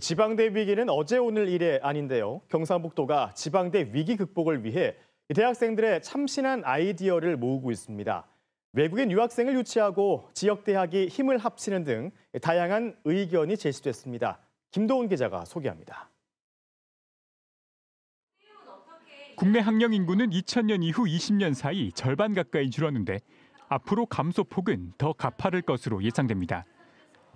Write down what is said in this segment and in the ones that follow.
지방대 위기는 어제 오늘 일이 아닌데요. 경상북도가 지방대 위기 극복을 위해 대학생들의 참신한 아이디어를 모으고 있습니다. 외국인 유학생을 유치하고 지역 대학이 힘을 합치는 등 다양한 의견이 제시됐습니다. 김도훈 기자가 소개합니다. 국내 학령 인구는 2000년 이후 20년 사이 절반 가까이 줄었는데 앞으로 감소폭은 더 가파를 것으로 예상됩니다.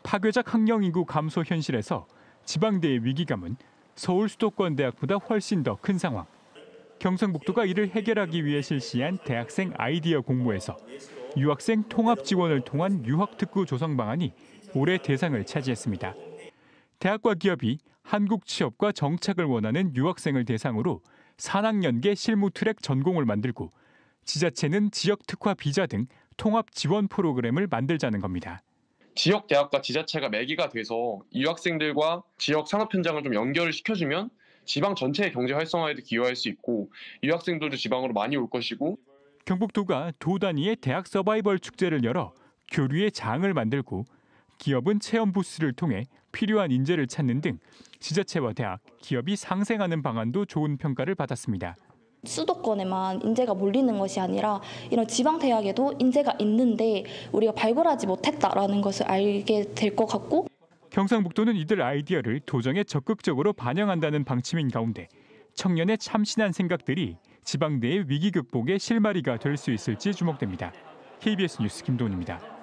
파괴적 학령 인구 감소 현실에서 지방대의 위기감은 서울 수도권 대학보다 훨씬 더 큰 상황. 경상북도가 이를 해결하기 위해 실시한 대학생 아이디어 공모에서 유학생 통합 지원을 통한 유학 특구 조성 방안이 올해 대상을 차지했습니다. 대학과 기업이 한국 취업과 정착을 원하는 유학생을 대상으로 산학연계 실무 트랙 전공을 만들고 지자체는 지역 특화 비자 등 통합 지원 프로그램을 만들자는 겁니다. 지역 대학과 지자체가 매개가 돼서 유학생들과 지역 산업 현장을 좀 연결을 시켜주면 지방 전체의 경제 활성화에도 기여할 수 있고 유학생들도 지방으로 많이 올 것이고 경북도가 도 단위의 대학 서바이벌 축제를 열어 교류의 장을 만들고 기업은 체험 부스를 통해 필요한 인재를 찾는 등 지자체와 대학, 기업이 상생하는 방안도 좋은 평가를 받았습니다. 수도권에만 인재가 몰리는 것이 아니라 이런 지방 대학에도 인재가 있는데 우리가 발굴하지 못했다라는 것을 알게 될 것 같고 경상북도는 이들 아이디어를 도정에 적극적으로 반영한다는 방침인 가운데 청년의 참신한 생각들이 지방 내의 위기 극복의 실마리가 될 수 있을지 주목됩니다. KBS 뉴스 김도훈입니다.